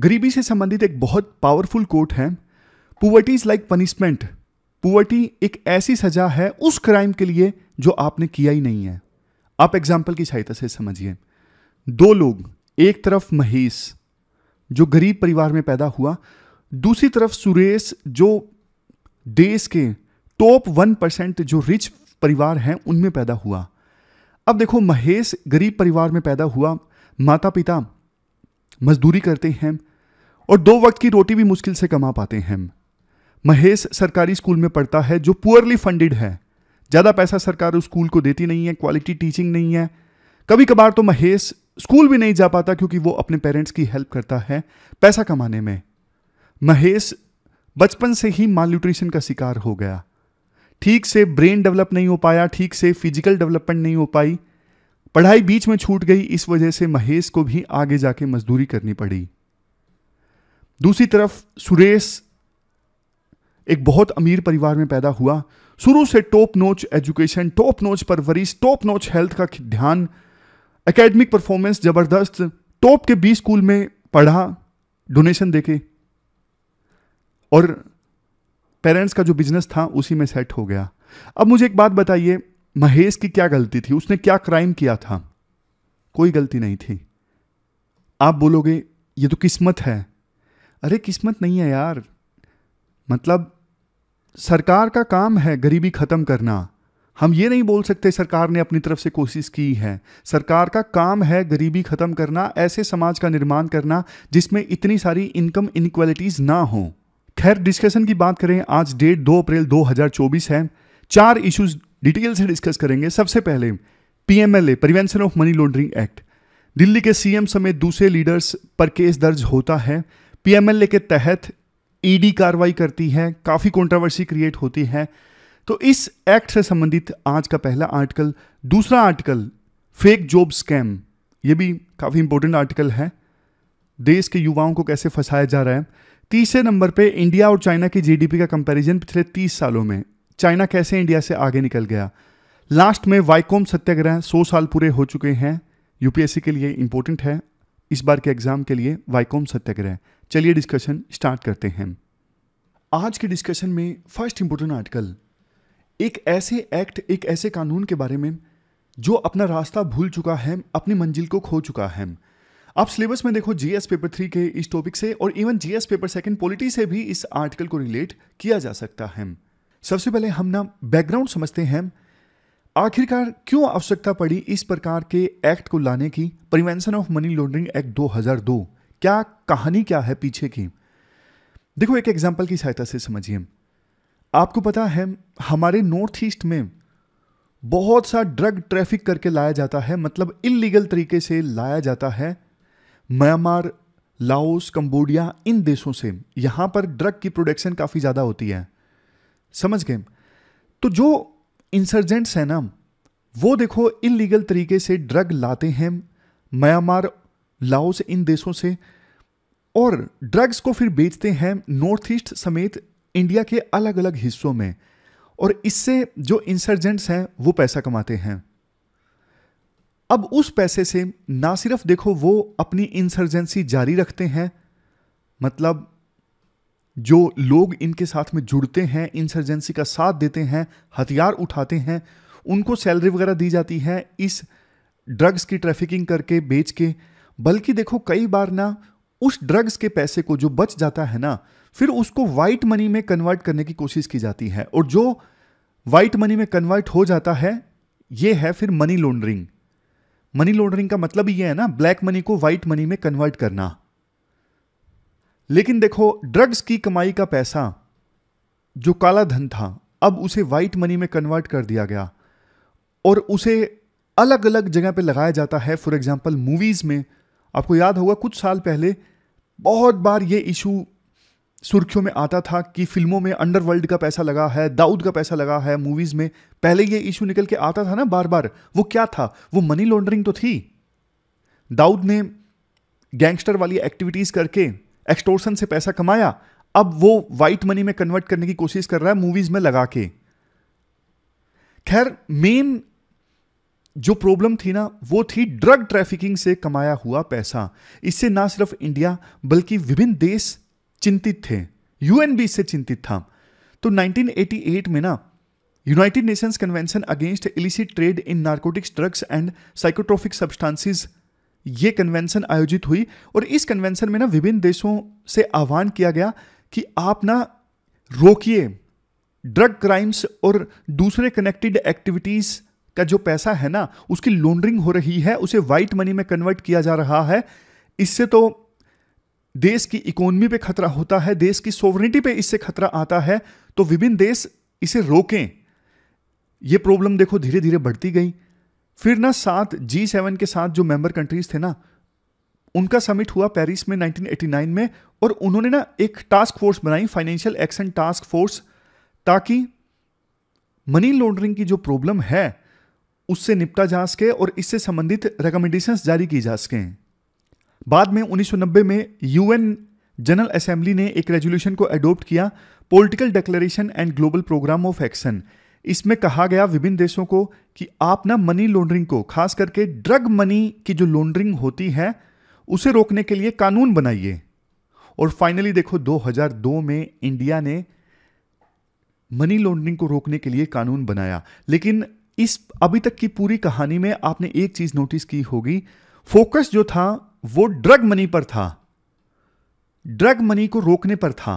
गरीबी से संबंधित एक बहुत पावरफुल कोट है poverty is like punishment poverty एक ऐसी सजा है उस क्राइम के लिए जो आपने किया ही नहीं है आप एग्जाम्पल की सहायता से समझिए दो लोग एक तरफ महेश जो गरीब परिवार में पैदा हुआ दूसरी तरफ सुरेश जो देश के टॉप वन परसेंट जो रिच परिवार हैं उनमें पैदा हुआ अब देखो महेश गरीब परिवार में पैदा हुआ माता पिता मजदूरी करते हैं और दो वक्त की रोटी भी मुश्किल से कमा पाते हैं महेश सरकारी स्कूल में पढ़ता है जो पुअरली फंडेड है ज़्यादा पैसा सरकार उस स्कूल को देती नहीं है क्वालिटी टीचिंग नहीं है कभी कभार तो महेश स्कूल भी नहीं जा पाता क्योंकि वो अपने पेरेंट्स की हेल्प करता है पैसा कमाने में महेश बचपन से ही माल न्यूट्रिशन का शिकार हो गया ठीक से ब्रेन डेवलप नहीं हो पाया ठीक से फिजिकल डेवलपमेंट नहीं हो पाई पढ़ाई बीच में छूट गई इस वजह से महेश को भी आगे जाके मजदूरी करनी पड़ी दूसरी तरफ सुरेश एक बहुत अमीर परिवार में पैदा हुआ शुरू से टॉप नोच एजुकेशन टॉप नोच परवरिश टॉप नोच हेल्थ का ध्यान एकेडमिक परफॉर्मेंस जबरदस्त टॉप के बी स्कूल में पढ़ा डोनेशन देके और पेरेंट्स का जो बिजनेस था उसी में सेट हो गया अब मुझे एक बात बताइए महेश की क्या गलती थी उसने क्या क्राइम किया था कोई गलती नहीं थी आप बोलोगे ये तो किस्मत है अरे किस्मत नहीं है यार मतलब सरकार का काम है गरीबी ख़त्म करना हम ये नहीं बोल सकते सरकार ने अपनी तरफ से कोशिश की है सरकार का काम है गरीबी ख़त्म करना ऐसे समाज का निर्माण करना जिसमें इतनी सारी इनकम इनक्वालिटीज़ ना हो खैर डिस्कशन की बात करें आज डेट 2 अप्रैल 2024 है चार इश्यूज डिटेल से डिस्कस करेंगे सबसे पहले PMLA prevention of money laundering act Delhi के सीएम समेत दूसरे लीडर्स पर केस दर्ज होता है पीएमएलए के तहत ईडी e कार्रवाई करती है काफ़ी कंट्रोवर्सी क्रिएट होती है तो इस एक्ट से संबंधित आज का पहला आर्टिकल दूसरा आर्टिकल फेक जॉब स्कैम ये भी काफ़ी इंपॉर्टेंट आर्टिकल है देश के युवाओं को कैसे फंसाया जा रहा है तीसरे नंबर पे इंडिया और चाइना की जीडीपी का कंपैरिजन पिछले तीस सालों में चाइना कैसे इंडिया से आगे निकल गया लास्ट में वाइकोम सत्याग्रह सौ साल पूरे हो चुके हैं यूपीएससी के लिए इंपॉर्टेंट है इस बार के एग्ज़ाम के लिए वाइकॉम सत्याग्रह चलिए डिस्कशन स्टार्ट करते हैं आज के डिस्कशन में फर्स्ट इंपोर्टेंट आर्टिकल एक ऐसे एक्ट एक ऐसे कानून के बारे में जो अपना रास्ता भूल चुका है अपनी मंजिल को खो चुका है आप सिलेबस में देखो जीएस पेपर थ्री के इस टॉपिक से और even GS paper second polity से भी इस आर्टिकल को रिलेट किया जा सकता है सबसे पहले हम ना बैकग्राउंड समझते हैं आखिरकार क्यों आवश्यकता पड़ी इस प्रकार के एक्ट को लाने की prevention of money laundering act 2002 क्या कहानी क्या है पीछे की देखो एक एग्जाम्पल की सहायता से समझिए आपको पता है हमारे नॉर्थ ईस्ट में बहुत सा ड्रग ट्रैफिक करके लाया जाता है मतलब इलीगल तरीके से लाया जाता है म्यांमार लाओस कंबोडिया इन देशों से यहां पर ड्रग की प्रोडक्शन काफ़ी ज़्यादा होती है समझ गए तो जो इंसर्जेंट्स हैं ना वो देखो इलीगल तरीके से ड्रग लाते हैं म्यांमार लाओस इन देशों से और ड्रग्स को फिर बेचते हैं नॉर्थ ईस्ट समेत इंडिया के अलग अलग हिस्सों में और इससे जो इंसर्जेंट्स हैं वो पैसा कमाते हैं अब उस पैसे से ना सिर्फ देखो वो अपनी इंसर्जेंसी जारी रखते हैं मतलब जो लोग इनके साथ में जुड़ते हैं इंसर्जेंसी का साथ देते हैं हथियार उठाते हैं उनको सैलरी वगैरह दी जाती है इस ड्रग्स की ट्रैफिकिंग करके बेच के बल्कि देखो कई बार ना उस ड्रग्स के पैसे को जो बच जाता है ना फिर उसको वाइट मनी में कन्वर्ट करने की कोशिश की जाती है और जो वाइट मनी में कन्वर्ट हो जाता है ये है फिर मनी लॉन्ड्रिंग मनी लॉन्ड्रिंग का मतलब ये है ना ब्लैक मनी को वाइट मनी में कन्वर्ट करना लेकिन देखो ड्रग्स की कमाई का पैसा जो काला धन था अब उसे वाइट मनी में कन्वर्ट कर दिया गया और उसे अलग अलग जगह पे लगाया जाता है फॉर एग्जांपल मूवीज़ में आपको याद होगा कुछ साल पहले बहुत बार ये इशू सुर्खियों में आता था कि फिल्मों में अंडरवर्ल्ड का पैसा लगा है दाऊद का पैसा लगा है मूवीज़ में पहले ये इशू निकल के आता था ना बार बार वो क्या था वो मनी लॉन्ड्रिंग तो थी दाऊद ने गैंगस्टर वाली एक्टिविटीज़ करके एक्सटोर्सन से पैसा कमाया अब वो वाइट मनी में कन्वर्ट करने की कोशिश कर रहा है मूवीज में लगा के खैर मेन जो प्रॉब्लम थी ना वो थी ड्रग ट्रैफिकिंग से कमाया हुआ पैसा इससे ना सिर्फ इंडिया बल्कि विभिन्न देश चिंतित थे यूएन भी इससे चिंतित था तो 1988 में ना United Nations convention against illicit trade in narcotics drugs and psychotropic substances ये कन्वेंशन आयोजित हुई और इस कन्वेंशन में ना विभिन्न देशों से आह्वान किया गया कि आप ना रोकिए ड्रग क्राइम्स और दूसरे कनेक्टेड एक्टिविटीज़ का जो पैसा है ना उसकी लॉन्ड्रिंग हो रही है उसे वाइट मनी में कन्वर्ट किया जा रहा है इससे तो देश की इकोनमी पे खतरा होता है देश की सोवरिटी पे इससे खतरा आता है तो विभिन्न देश इसे रोकें ये प्रॉब्लम देखो धीरे धीरे बढ़ती गई फिर ना साथ जी सेवन के साथ जो मेंबर कंट्रीज थे ना उनका समिट हुआ पेरिस में 1989 में और उन्होंने ना एक टास्क फोर्स बनाई फाइनेंशियल एक्शन टास्क फोर्स ताकि मनी लॉन्ड्रिंग की जो प्रॉब्लम है उससे निपटा जा सके और इससे संबंधित रिकमेंडेशंस जारी की जा सकें बाद में 1990 में यूएन जनरल असेंबली ने एक रेजोल्यूशन को अडोप्ट किया political declaration and global programme of action इसमें कहा गया विभिन्न देशों को कि आप ना मनी लॉन्ड्रिंग को खास करके ड्रग मनी की जो लॉन्ड्रिंग होती है उसे रोकने के लिए कानून बनाइए और फाइनली देखो 2002 में इंडिया ने मनी लॉन्ड्रिंग को रोकने के लिए कानून बनाया लेकिन इस अभी तक की पूरी कहानी में आपने एक चीज नोटिस की होगी फोकस जो था वो ड्रग मनी पर था ड्रग मनी को रोकने पर था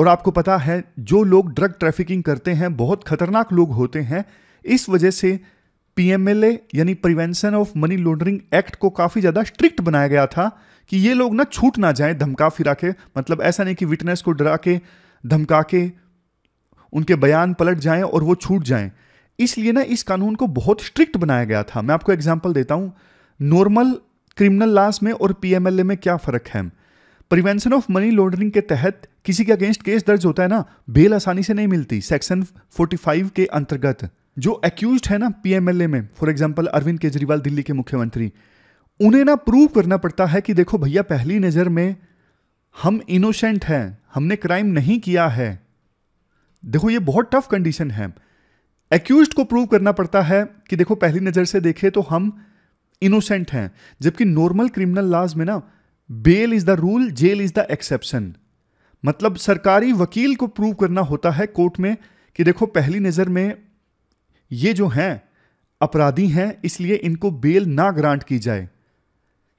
और आपको पता है जो लोग ड्रग ट्रैफिकिंग करते हैं बहुत खतरनाक लोग होते हैं इस वजह से पीएमएलए यानी prevention of money laundering act को काफ़ी ज़्यादा स्ट्रिक्ट बनाया गया था कि ये लोग ना छूट ना जाए धमका फिरा के मतलब ऐसा नहीं कि विटनेस को डरा के धमका के उनके बयान पलट जाएं और वो छूट जाएं इसलिए ना इस कानून को बहुत स्ट्रिक्ट बनाया गया था मैं आपको एग्जाम्पल देता हूँ नॉर्मल क्रिमिनल लाज में और पीएमएलए में क्या फ़र्क है प्रिवेंशन ऑफ मनी लॉन्ड्रिंग के तहत किसी के अगेंस्ट केस दर्ज होता है ना बेल आसानी से नहीं मिलती सेक्शन 45 के अंतर्गत जो एक्यूज है ना पीएमएलए में फॉर एग्जाम्पल अरविंद केजरीवाल दिल्ली के मुख्यमंत्री उन्हें ना प्रूव करना पड़ता है कि देखो भैया पहली नज़र में हम इनोसेंट हैं हमने क्राइम नहीं किया है देखो ये बहुत टफ कंडीशन है एक्यूज को प्रूव करना पड़ता है कि देखो पहली नज़र से देखे तो हम इनोसेंट हैं जबकि नॉर्मल क्रिमिनल लॉज में ना bail is the rule jail is the exception मतलब सरकारी वकील को प्रूव करना होता है कोर्ट में कि देखो पहली नज़र में ये जो हैं अपराधी हैं इसलिए इनको बेल ना ग्रांट की जाए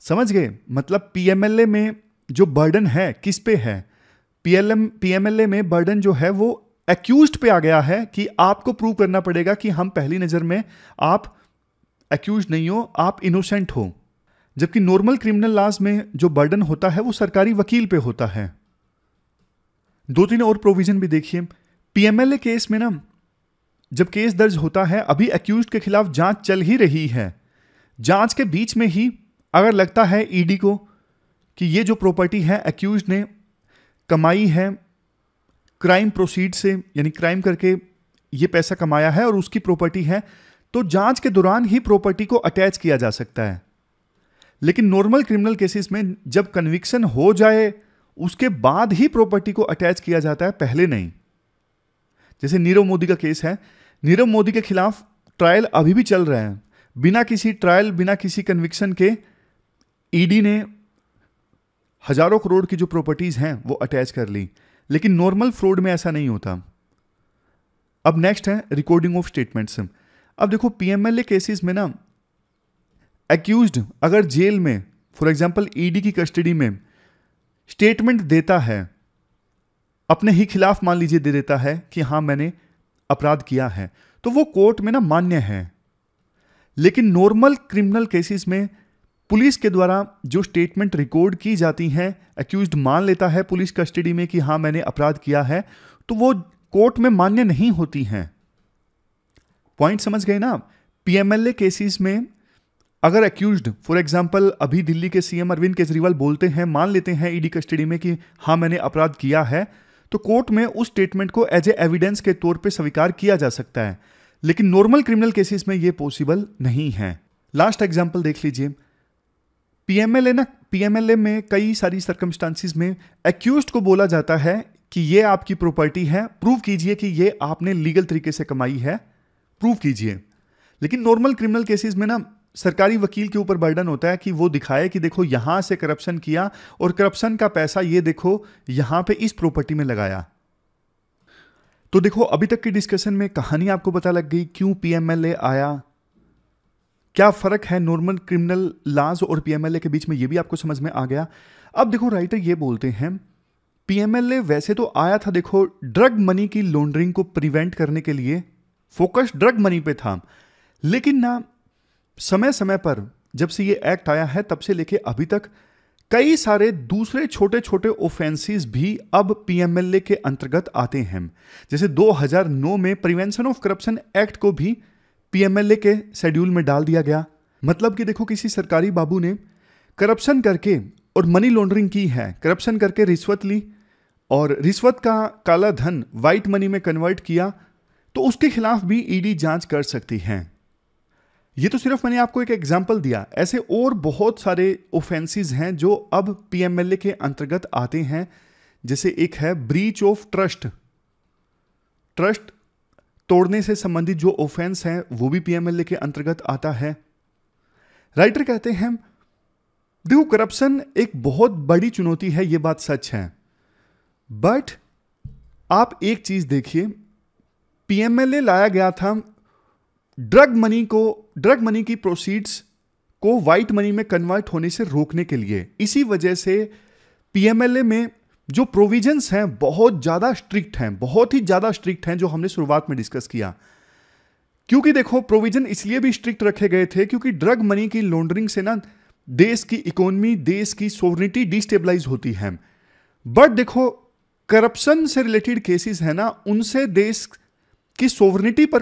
समझ गए मतलब पीएमएलए में जो बर्डन है किस पे है पीएलएम पीएमएलए में बर्डन जो है वो एक्यूज पे आ गया है कि आपको प्रूव करना पड़ेगा कि हम पहली नज़र में आप एक्यूज नहीं हो आप इनोसेंट हो जबकि नॉर्मल क्रिमिनल लॉज में जो बर्डन होता है वो सरकारी वकील पे होता है दो तीन और प्रोविज़न भी देखिए पीएमएलए केस में ना जब केस दर्ज होता है अभी एक्यूज के खिलाफ जांच चल ही रही है जांच के बीच में ही अगर लगता है ईडी को कि ये जो प्रॉपर्टी है एक्यूज ने कमाई है क्राइम प्रोसीड से यानी क्राइम करके ये पैसा कमाया है और उसकी प्रॉपर्टी है तो जांच के दौरान ही प्रॉपर्टी को अटैच किया जा सकता है लेकिन नॉर्मल क्रिमिनल केसेस में जब कन्विक्शन हो जाए उसके बाद ही प्रॉपर्टी को अटैच किया जाता है पहले नहीं जैसे नीरव मोदी का केस है नीरव मोदी के खिलाफ ट्रायल अभी भी चल रहे हैं बिना किसी ट्रायल बिना किसी कन्विक्शन के ईडी e ने हजारों करोड़ की जो प्रॉपर्टीज हैं वो अटैच कर ली लेकिन नॉर्मल फ्रॉड में ऐसा नहीं होता अब नेक्स्ट है रिकॉर्डिंग ऑफ स्टेटमेंट्स अब देखो पीएमएलए केसेस में ना एक्यूज अगर जेल में फॉर एग्जाम्पल ईडी की कस्टडी में स्टेटमेंट देता है अपने ही खिलाफ मान लीजिए दे देता है कि हाँ मैंने अपराध किया है तो वो कोर्ट में ना मान्य है लेकिन नॉर्मल क्रिमिनल केसेस में पुलिस के द्वारा जो स्टेटमेंट रिकॉर्ड की जाती हैं एक्यूज मान लेता है पुलिस कस्टडी में कि हाँ मैंने अपराध किया है तो वो कोर्ट में मान्य नहीं होती हैं पॉइंट समझ गए ना पीएमएलए केसेस में अगर एक्यूज फॉर एग्जाम्पल अभी दिल्ली के सीएम अरविंद केजरीवाल बोलते हैं मान लेते हैं ईडी e कस्टडी में कि हाँ मैंने अपराध किया है तो कोर्ट में उस स्टेटमेंट को एज ए एविडेंस के तौर पर स्वीकार किया जा सकता है लेकिन नॉर्मल क्रिमिनल केसेस में ये पॉसिबल नहीं है लास्ट एग्जाम्पल देख लीजिए पीएमएलए ना पीएमएलए में कई सारी सर्कमस्टांसिस में एक्यूज को बोला जाता है कि ये आपकी प्रॉपर्टी है प्रूव कीजिए कि ये आपने लीगल तरीके से कमाई है प्रूव कीजिए लेकिन नॉर्मल क्रिमिनल केसेस में ना सरकारी वकील के ऊपर बर्डन होता है कि वो दिखाए कि देखो यहां से करप्शन किया और करप्शन का पैसा ये देखो यहां पे इस प्रॉपर्टी में लगाया तो देखो अभी तक की डिस्कशन में कहानी आपको पता लग गई क्यों पीएमएलए आया क्या फ़र्क है नॉर्मल क्रिमिनल लाज और पीएमएलए के बीच में यह भी आपको समझ में आ गया अब देखो राइटर ये बोलते हैं पीएमएलए वैसे तो आया था देखो ड्रग मनी की लॉन्ड्रिंग को प्रिवेंट करने के लिए फोकस ड्रग मनी पे था लेकिन ना समय समय पर जब से ये एक्ट आया है तब से लेके अभी तक कई सारे दूसरे छोटे छोटे ओफेंसेस भी अब पीएमएलए के अंतर्गत आते हैं जैसे 2009 में प्रिवेंशन ऑफ करप्शन एक्ट को भी पीएमएलए के शेड्यूल में डाल दिया गया मतलब कि देखो किसी सरकारी बाबू ने करप्शन करके और मनी लॉन्ड्रिंग की है करप्शन करके रिश्वत ली और रिश्वत का काला धन वाइट मनी में कन्वर्ट किया तो उसके खिलाफ भी ईडी e जांच कर सकती है ये तो सिर्फ मैंने आपको एक एग्जाम्पल दिया ऐसे और बहुत सारे ऑफेंसिस हैं जो अब पीएमएलए के अंतर्गत आते हैं जैसे एक है ब्रीच ऑफ ट्रस्ट ट्रस्ट तोड़ने से संबंधित जो ऑफेंस है वो भी पीएमएलए के अंतर्गत आता है राइटर कहते हैं देखो करप्शन एक बहुत बड़ी चुनौती है ये बात सच है बट आप एक चीज देखिए पीएमएलए लाया गया था ड्रग मनी को ड्रग मनी की प्रोसीड्स को वाइट मनी में कन्वर्ट होने से रोकने के लिए इसी वजह से पीएमएलए में जो प्रोविजंस हैं बहुत ज़्यादा स्ट्रिक्ट हैं बहुत ही ज़्यादा स्ट्रिक्ट हैं जो हमने शुरुआत में डिस्कस किया क्योंकि देखो प्रोविजन इसलिए भी स्ट्रिक्ट रखे गए थे क्योंकि ड्रग मनी की लॉन्ड्रिंग से ना देश की इकोनमी देश की सोवरिटी डिस्टेबलाइज होती है बट देखो करप्शन से रिलेटेड केसेस हैं ना उनसे देश की सोवरिटी पर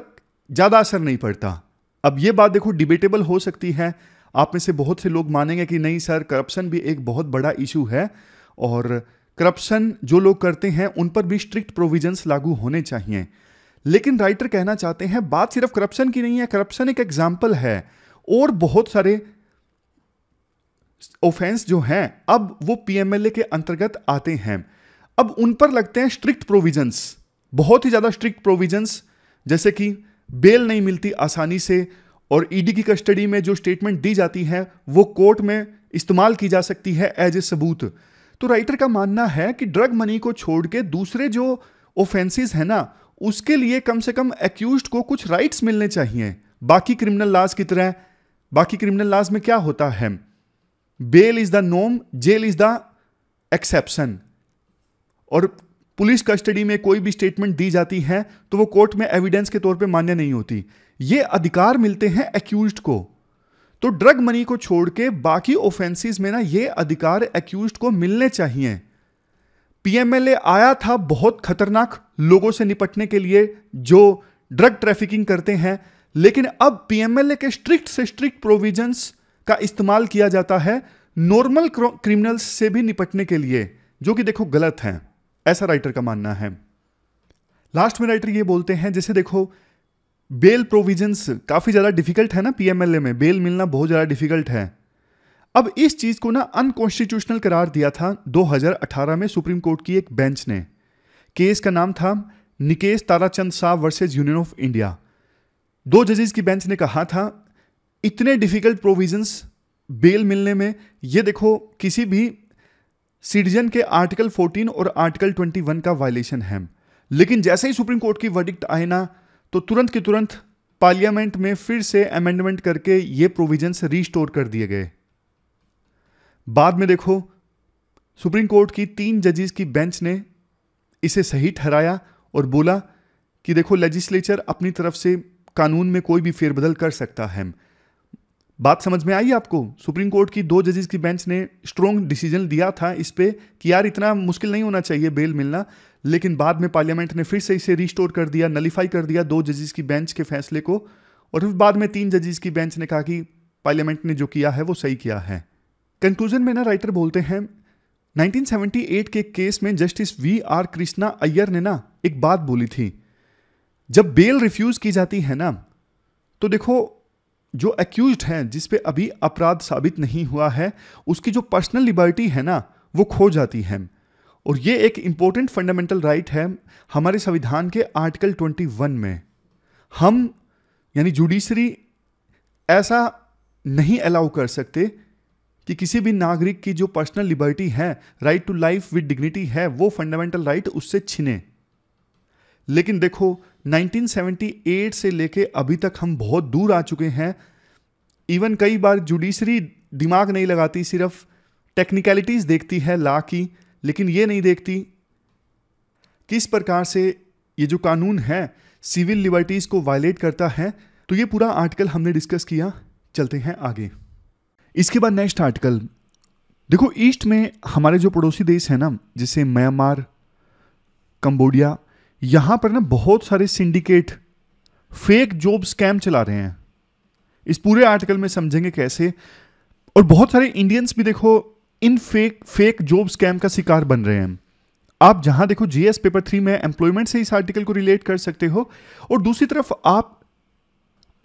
ज़्यादा असर नहीं पड़ता अब ये बात देखो डिबेटेबल हो सकती है आप में से बहुत से लोग मानेंगे कि नहीं सर करप्शन भी एक बहुत बड़ा इशू है और करप्शन जो लोग करते हैं उन पर भी स्ट्रिक्ट प्रोविजंस लागू होने चाहिए लेकिन राइटर कहना चाहते हैं बात सिर्फ करप्शन की नहीं है करप्शन एक एग्जाम्पल है और बहुत सारे ऑफेंस जो हैं अब वो पीएमएलए के अंतर्गत आते हैं अब उन पर लगते हैं स्ट्रिक्ट प्रोविजंस बहुत ही ज़्यादा स्ट्रिक्ट प्रोविजंस जैसे कि बेल नहीं मिलती आसानी से और ईडी e की कस्टडी में जो स्टेटमेंट दी जाती है वो कोर्ट में इस्तेमाल की जा सकती है एज ए सबूत तो राइटर का मानना है कि ड्रग मनी को छोड़ के दूसरे जो ऑफेंसेस हैं ना उसके लिए कम से कम एक्यूज को कुछ राइट्स मिलने चाहिए बाकी क्रिमिनल लाज की तरह बाकी क्रिमिनल लाज में क्या होता है बेल इज द नोम जेल इज द एक्सेप्शन और पुलिस कस्टडी में कोई भी स्टेटमेंट दी जाती है तो वो कोर्ट में एविडेंस के तौर पे मान्य नहीं होती ये अधिकार मिलते हैं एक्यूज को तो ड्रग मनी को छोड़ के बाकी ऑफेंसेस में ना ये अधिकार एक्यूज को मिलने चाहिए पीएमएलए आया था बहुत खतरनाक लोगों से निपटने के लिए जो ड्रग ट्रैफिकिंग करते हैं लेकिन अब पीएमएलए के स्ट्रिक्ट से स्ट्रिक्ट प्रोविजंस का इस्तेमाल किया जाता है नॉर्मल क्रिमिनल्स से भी निपटने के लिए जो कि देखो गलत हैं ऐसा राइटर का मानना है लास्ट में राइटर ये बोलते हैं जैसे देखो बेल प्रोविजंस काफ़ी ज़्यादा डिफिकल्ट है ना पीएमएलए में बेल मिलना बहुत ज़्यादा डिफिकल्ट है अब इस चीज़ को ना अनकॉन्स्टिट्यूशनल करार दिया था 2018 में सुप्रीम कोर्ट की एक बेंच ने केस का नाम था Nikesh Tarachand Shah versus Union of India दो जजेस की बेंच ने कहा था इतने डिफिकल्ट प्रोविजंस बेल मिलने में ये देखो किसी भी सिटीजन के आर्टिकल 14 और आर्टिकल 21 का वायलेशन है लेकिन जैसे ही सुप्रीम कोर्ट की वर्डिक्ट आए ना तो तुरंत के तुरंत पार्लियामेंट में फिर से अमेंडमेंट करके ये प्रोविजंस रिस्टोर कर दिए गए बाद में देखो सुप्रीम कोर्ट की तीन जजेस की बेंच ने इसे सही ठहराया और बोला कि देखो लेजिस्लेचर अपनी तरफ से कानून में कोई भी फेरबदल कर सकता है बात समझ में आई आपको सुप्रीम कोर्ट की दो जजेस की बेंच ने स्ट्रॉन्ग डिसीजन दिया था इस पर कि यार इतना मुश्किल नहीं होना चाहिए बेल मिलना लेकिन बाद में पार्लियामेंट ने फिर से इसे रिस्टोर कर दिया नलीफाई कर दिया दो जजेस की बेंच के फैसले को और फिर बाद में तीन जजेस की बेंच ने कहा कि पार्लियामेंट ने जो किया है वो सही किया है कंक्लूजन में ना राइटर बोलते हैं 1978 के केस में justice V R Krishna Iyer ने ना एक बात बोली थी जब बेल रिफ्यूज की जाती है ना तो देखो जो एक्यूज हैं जिस पे अभी अपराध साबित नहीं हुआ है उसकी जो पर्सनल लिबर्टी है ना वो खो जाती है और ये एक इम्पोर्टेंट फंडामेंटल राइट है हमारे संविधान के आर्टिकल 21 में हम यानी जुडिशरी ऐसा नहीं अलाउ कर सकते कि किसी भी नागरिक की जो पर्सनल लिबर्टी है right to life with dignity है वो फंडामेंटल राइट उससे छिने लेकिन देखो 1978 से लेके अभी तक हम बहुत दूर आ चुके हैं इवन कई बार जुडिशरी दिमाग नहीं लगाती सिर्फ टेक्निकलिटीज़ देखती है ला की लेकिन ये नहीं देखती किस प्रकार से ये जो कानून है सिविल लिबर्टीज़ को वायलेट करता है तो ये पूरा आर्टिकल हमने डिस्कस किया चलते हैं आगे इसके बाद नेक्स्ट आर्टिकल देखो ईस्ट में हमारे जो पड़ोसी देश है ना जैसे म्यांमार कंबोडिया यहां पर ना बहुत सारे सिंडिकेट फेक जॉब स्कैम चला रहे हैं इस पूरे आर्टिकल में समझेंगे कैसे और बहुत सारे इंडियंस भी देखो इन फेक फेक जॉब स्कैम का शिकार बन रहे हैं आप जहां देखो जीएस पेपर थ्री में एम्प्लॉयमेंट से इस आर्टिकल को रिलेट कर सकते हो और दूसरी तरफ आप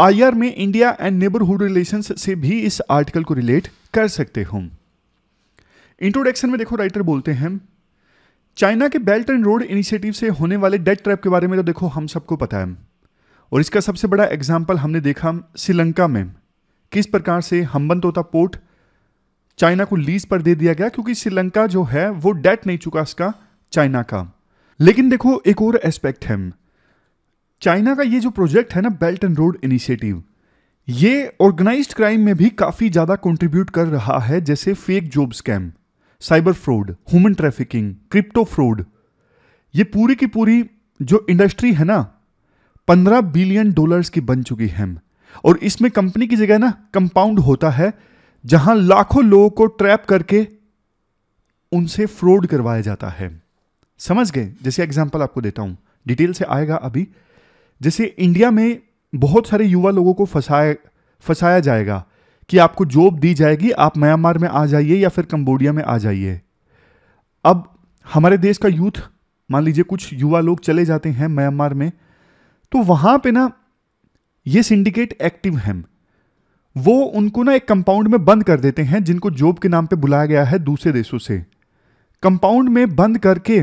आईआर में इंडिया एंड नेबरहुड रिलेशन से भी इस आर्टिकल को रिलेट कर सकते हो इंट्रोडक्शन में देखो राइटर बोलते हैं चाइना के बेल्ट एंड रोड इनिशिएटिव से होने वाले डेट ट्रैप के बारे में तो देखो हम सबको पता है और इसका सबसे बड़ा एग्जाम्पल हमने देखा श्रीलंका में किस प्रकार से हम्बन तोता पोर्ट चाइना को लीज पर दे दिया गया क्योंकि श्रीलंका जो है वो डेट नहीं चुका इसका चाइना का लेकिन देखो एक और एस्पेक्ट है चाइना का ये जो प्रोजेक्ट है ना बेल्ट एंड रोड इनिशिएटिव ये ऑर्गेनाइज्ड क्राइम में भी काफ़ी ज़्यादा कंट्रीब्यूट कर रहा है जैसे fake job scam cyber fraud human trafficking crypto fraud ये पूरी की पूरी जो इंडस्ट्री है ना पंद्रह बिलियन डॉलर्स की बन चुकी है और इसमें कंपनी की जगह ना कंपाउंड होता है जहां लाखों लोगों को ट्रैप करके उनसे फ्रॉड करवाया जाता है समझ गए जैसे एग्जाम्पल आपको देता हूं डिटेल से आएगा अभी जैसे इंडिया में बहुत सारे युवा लोगों को फंसाया फंसाया जाएगा कि आपको जॉब दी जाएगी आप म्यांमार में आ जाइए या फिर कंबोडिया में आ जाइए अब हमारे देश का यूथ मान लीजिए कुछ युवा लोग चले जाते हैं म्यांमार में तो वहां पे ना ये सिंडिकेट एक्टिव हैं वो उनको ना एक कंपाउंड में बंद कर देते हैं जिनको जॉब के नाम पे बुलाया गया है दूसरे देशों से कंपाउंड में बंद करके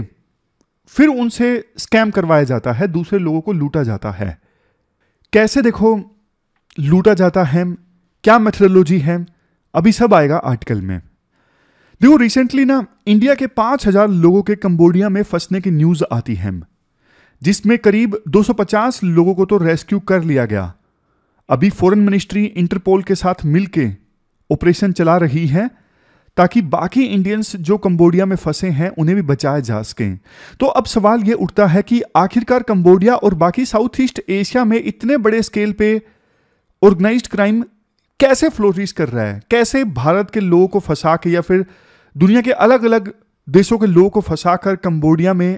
फिर उनसे स्कैम करवाया जाता है दूसरे लोगों को लूटा जाता है कैसे देखो लूटा जाता है क्या मेथडोलॉजी है अभी सब आएगा आर्टिकल में देखो रिसेंटली ना इंडिया के 5000 हजार लोगों के कंबोडिया में फंसने की न्यूज़ आती है जिसमें करीब 250 लोगों को तो रेस्क्यू कर लिया गया अभी फॉरेन मिनिस्ट्री इंटरपोल के साथ मिलकर ऑपरेशन चला रही है ताकि बाकी इंडियंस जो कंबोडिया में फंसे हैं उन्हें भी बचाया जा सके तो अब सवाल यह उठता है कि आखिरकार कंबोडिया और बाकी साउथ ईस्ट एशिया में इतने बड़े स्केल पे ऑर्गेनाइज्ड क्राइम कैसे फ्लोरिश कर रहा है कैसे भारत के लोगों को फंसा के या फिर दुनिया के अलग अलग देशों के लोगों को फंसा कर कम्बोडिया में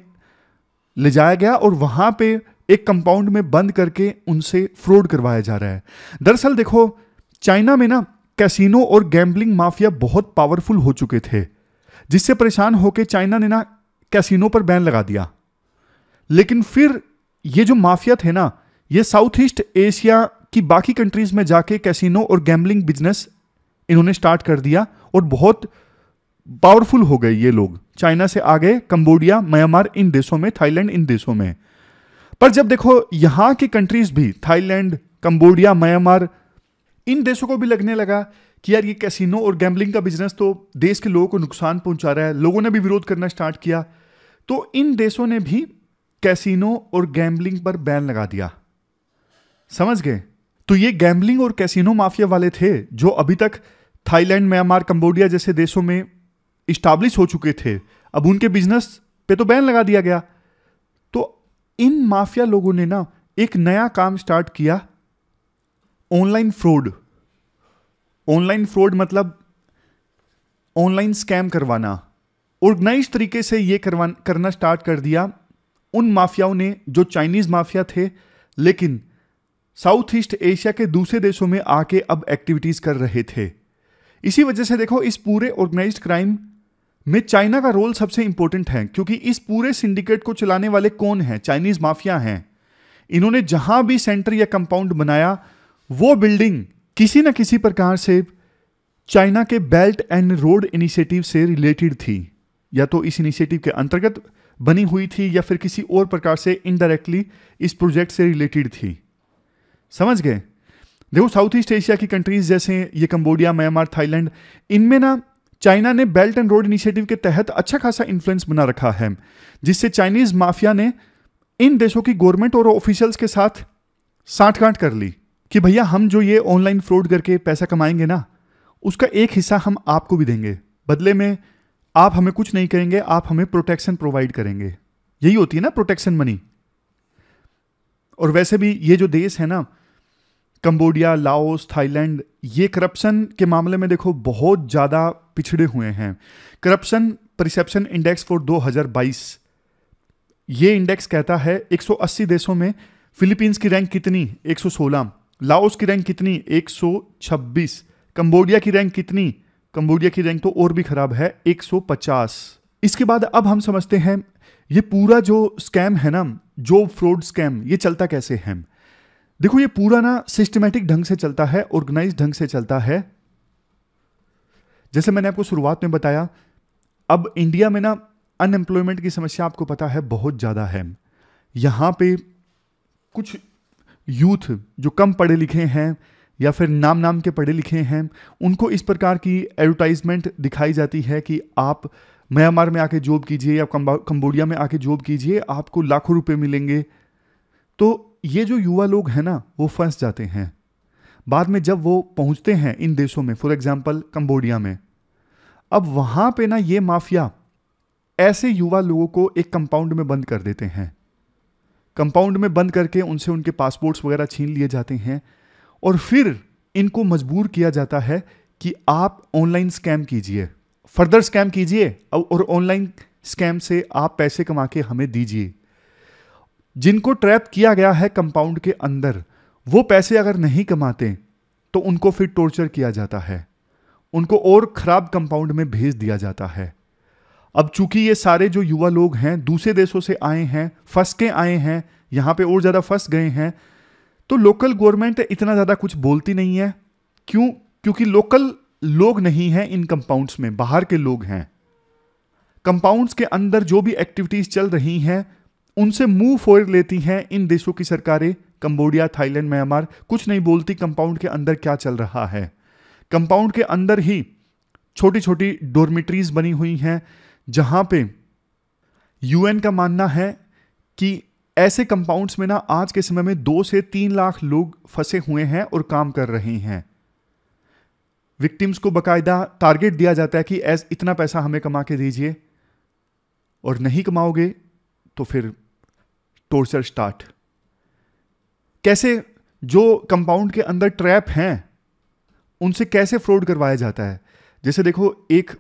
ले जाया गया और वहाँ पे एक कंपाउंड में बंद करके उनसे फ्रॉड करवाया जा रहा है दरअसल देखो चाइना में ना कैसीनो और गैम्बलिंग माफिया बहुत पावरफुल हो चुके थे जिससे परेशान होकर चाइना ने ना कैसीनो पर बैन लगा दिया लेकिन फिर ये जो माफिया थे ना ये साउथ ईस्ट एशिया कि बाकी कंट्रीज़ में जाके कैसीनो और गैम्बलिंग बिजनेस इन्होंने स्टार्ट कर दिया और बहुत पावरफुल हो गए ये लोग चाइना से आगे कंबोडिया म्यांमार इन देशों में थाईलैंड इन देशों में पर जब देखो यहां की कंट्रीज़ भी थाईलैंड कंबोडिया म्यांमार इन देशों को भी लगने लगा कि यार ये कैसीनो और गैम्बलिंग का बिजनेस तो देश के लोगों को नुकसान पहुंचा रहा है लोगों ने भी विरोध करना स्टार्ट किया तो इन देशों ने भी कैसीनो और गैम्बलिंग पर बैन लगा दिया समझ गए तो ये गैम्बलिंग और कैसीनो माफिया वाले थे जो अभी तक थाईलैंड म्यांमार कंबोडिया जैसे देशों में इस्टाब्लिश हो चुके थे अब उनके बिजनेस पे तो बैन लगा दिया गया तो इन माफिया लोगों ने ना एक नया काम स्टार्ट किया ऑनलाइन फ्रॉड ऑनलाइन फ्रॉड मतलब ऑनलाइन स्कैम करवाना ऑर्गेनाइज तरीके से ये करवा करना स्टार्ट कर दिया उन माफियाओं ने जो चाइनीज़ माफिया थे लेकिन साउथ ईस्ट एशिया के दूसरे देशों में आके अब एक्टिविटीज कर रहे थे इसी वजह से देखो इस पूरे ऑर्गेनाइज क्राइम में चाइना का रोल सबसे इंपॉर्टेंट है क्योंकि इस पूरे सिंडिकेट को चलाने वाले कौन हैं चाइनीज माफिया हैं इन्होंने जहां भी सेंटर या कंपाउंड बनाया वो बिल्डिंग किसी न किसी प्रकार से चाइना के बेल्ट एंड रोड इनिशिएटिव से रिलेटेड थी या तो इस इनिशिएटिव के अंतर्गत बनी हुई थी या फिर किसी और प्रकार से इनडायरेक्टली इस प्रोजेक्ट से रिलेटेड थी समझ गए देखो साउथ ईस्ट एशिया की कंट्रीज जैसे ये कंबोडिया म्यांमार थाईलैंड इनमें ना चाइना ने बेल्ट एंड रोड इनिशिएटिव के तहत अच्छा खासा इन्फ्लुएंस बना रखा है जिससे चाइनीज माफिया ने इन देशों की गवर्नमेंट और ऑफिशियल्स के साथ साठ गांठ कर ली कि भैया हम जो ये ऑनलाइन फ्रॉड करके पैसा कमाएंगे ना उसका एक हिस्सा हम आपको भी देंगे बदले में आप हमें कुछ नहीं करेंगे आप हमें प्रोटेक्शन प्रोवाइड करेंगे यही होती है ना प्रोटेक्शन मनी और वैसे भी ये जो देश है ना कंबोडिया लाओस थाईलैंड ये करप्शन के मामले में देखो बहुत ज़्यादा पिछड़े हुए हैं करप्शन परसेप्शन इंडेक्स फॉर 2022 ये इंडेक्स कहता है 180 देशों में फिलीपींस की रैंक कितनी 116 लाओस की रैंक कितनी 126 कंबोडिया की रैंक कितनी कंबोडिया की रैंक तो और भी खराब है 150 इसके बाद अब हम समझते हैं ये पूरा जो स्कैम है ना जो फ्रॉड स्कैम ये चलता कैसे है देखो ये पूरा ना सिस्टमेटिक ढंग से चलता है ऑर्गेनाइज ढंग से चलता है जैसे मैंने आपको शुरुआत में बताया अब इंडिया में ना अनएम्प्लॉयमेंट की समस्या आपको पता है बहुत ज़्यादा है यहां पे कुछ यूथ जो कम पढ़े लिखे हैं या फिर नाम नाम के पढ़े लिखे हैं उनको इस प्रकार की एडवर्टाइजमेंट दिखाई जाती है कि आप म्यांमार में आके जॉब कीजिए या कंबोडिया में आके जॉब कीजिए आपको लाखों रुपए मिलेंगे तो ये जो युवा लोग हैं ना वो फंस जाते हैं बाद में जब वो पहुंचते हैं इन देशों में फॉर एग्जाम्पल कम्बोडिया में अब वहाँ पे ना ये माफिया ऐसे युवा लोगों को एक कंपाउंड में बंद कर देते हैं कंपाउंड में बंद करके उनसे उनके पासपोर्ट्स वगैरह छीन लिए जाते हैं और फिर इनको मजबूर किया जाता है कि आप ऑनलाइन स्कैम कीजिए फर्दर स्कैम कीजिए और ऑनलाइन स्कैम से आप पैसे कमा के हमें दीजिए जिनको ट्रैप किया गया है कंपाउंड के अंदर वो पैसे अगर नहीं कमाते तो उनको फिर टॉर्चर किया जाता है उनको और ख़राब कंपाउंड में भेज दिया जाता है अब चूंकि ये सारे जो युवा लोग हैं दूसरे देशों से आए हैं फंस के आए हैं यहाँ पे और ज़्यादा फंस गए हैं तो लोकल गवर्नमेंट इतना ज़्यादा कुछ बोलती नहीं है क्यों क्योंकि लोकल लोग नहीं हैं इन कंपाउंड्स में बाहर के लोग हैं कंपाउंड्स के अंदर जो भी एक्टिविटीज़ चल रही हैं उनसे मुंह फोड़ लेती हैं इन देशों की सरकारें कंबोडिया थाईलैंड म्यांमार कुछ नहीं बोलती कंपाउंड के अंदर क्या चल रहा है कंपाउंड के अंदर ही छोटी छोटी डोरमिट्रीज बनी हुई हैं जहां पे यूएन का मानना है कि ऐसे कंपाउंड्स में ना आज के समय में दो से तीन लाख लोग फंसे हुए हैं और काम कर रहे हैं विक्टिम्स को बकायदा टारगेट दिया जाता है कि ऐस इतना पैसा हमें कमा के दीजिए और नहीं कमाओगे तो फिर टोर्चर स्टार्ट कैसे जो कंपाउंड के अंदर ट्रैप हैं उनसे कैसे फ्रॉड करवाया जाता है जैसे देखो एक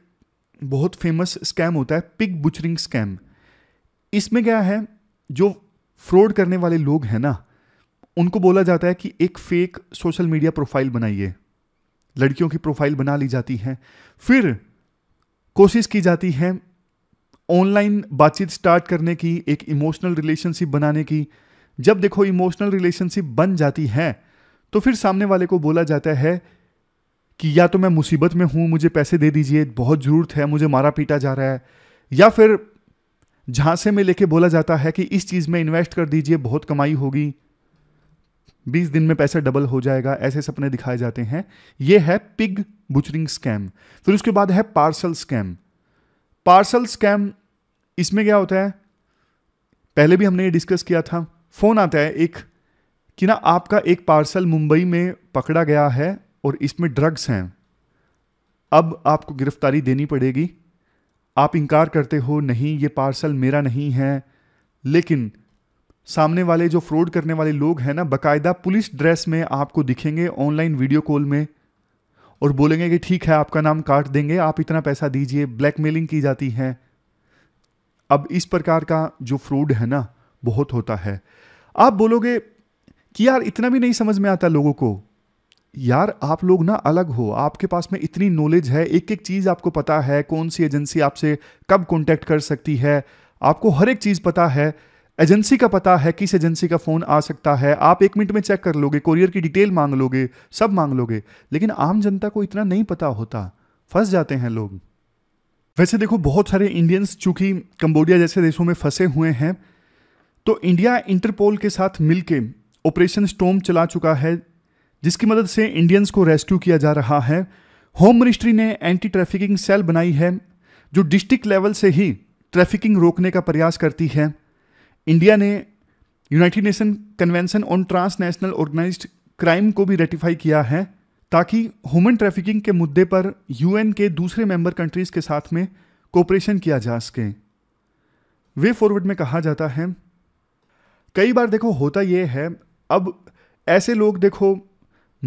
बहुत फेमस स्कैम होता है पिग बुचरिंग स्कैम इसमें क्या है जो फ्रॉड करने वाले लोग हैं ना उनको बोला जाता है कि एक फेक सोशल मीडिया प्रोफाइल बनाइए लड़कियों की प्रोफाइल बना ली जाती है फिर कोशिश की जाती है ऑनलाइन बातचीत स्टार्ट करने की एक इमोशनल रिलेशनशिप बनाने की जब देखो इमोशनल रिलेशनशिप बन जाती है तो फिर सामने वाले को बोला जाता है कि या तो मैं मुसीबत में हूँ मुझे पैसे दे दीजिए बहुत ज़रूरत है मुझे मारा पीटा जा रहा है या फिर झांसे में लेके बोला जाता है कि इस चीज़ में इन्वेस्ट कर दीजिए बहुत कमाई होगी बीस दिन में पैसा डबल हो जाएगा ऐसे सपने दिखाए जाते हैं ये है पिग बुचरिंग स्कैम फिर उसके बाद है पार्सल स्कैम पार्सल स्कैम इसमें क्या होता है पहले भी हमने ये डिस्कस किया था फ़ोन आता है एक कि ना आपका एक पार्सल मुंबई में पकड़ा गया है और इसमें ड्रग्स हैं अब आपको गिरफ्तारी देनी पड़ेगी आप इनकार करते हो नहीं ये पार्सल मेरा नहीं है लेकिन सामने वाले जो फ्रॉड करने वाले लोग हैं ना बकायदा पुलिस ड्रेस में आपको दिखेंगे ऑनलाइन वीडियो कॉल में और बोलेंगे कि ठीक है आपका नाम काट देंगे आप इतना पैसा दीजिए ब्लैकमेलिंग की जाती है अब इस प्रकार का जो फ्रॉड है ना बहुत होता है आप बोलोगे कि यार इतना भी नहीं समझ में आता लोगों को यार आप लोग ना अलग हो आपके पास में इतनी नॉलेज है एक एक चीज़ आपको पता है कौन सी एजेंसी आपसे कब कॉन्टेक्ट कर सकती है आपको हर एक चीज़ पता है एजेंसी का पता है किस एजेंसी का फ़ोन आ सकता है आप एक मिनट में चेक कर लोगे कोरियर की डिटेल मांग लोगे सब मांग लोगे लेकिन आम जनता को इतना नहीं पता होता फंस जाते हैं लोग वैसे देखो बहुत सारे इंडियंस चूँकि कम्बोडिया जैसे देशों में फंसे हुए हैं तो इंडिया इंटरपोल के साथ मिलके ऑपरेशन स्टोम चला चुका है जिसकी मदद से इंडियंस को रेस्क्यू किया जा रहा है होम मिनिस्ट्री ने एंटी ट्रैफिकिंग सेल बनाई है जो डिस्ट्रिक्ट लेवल से ही ट्रैफिकिंग रोकने का प्रयास करती है इंडिया ने United Nation convention on transnational organised crime को भी रेटिफाई किया है ताकि ह्यूमन ट्रैफिकिंग के मुद्दे पर यूएन के दूसरे मेंबर कंट्रीज के साथ में कोऑपरेशन किया जा सके वे फॉरवर्ड में कहा जाता है कई बार देखो होता यह है अब ऐसे लोग देखो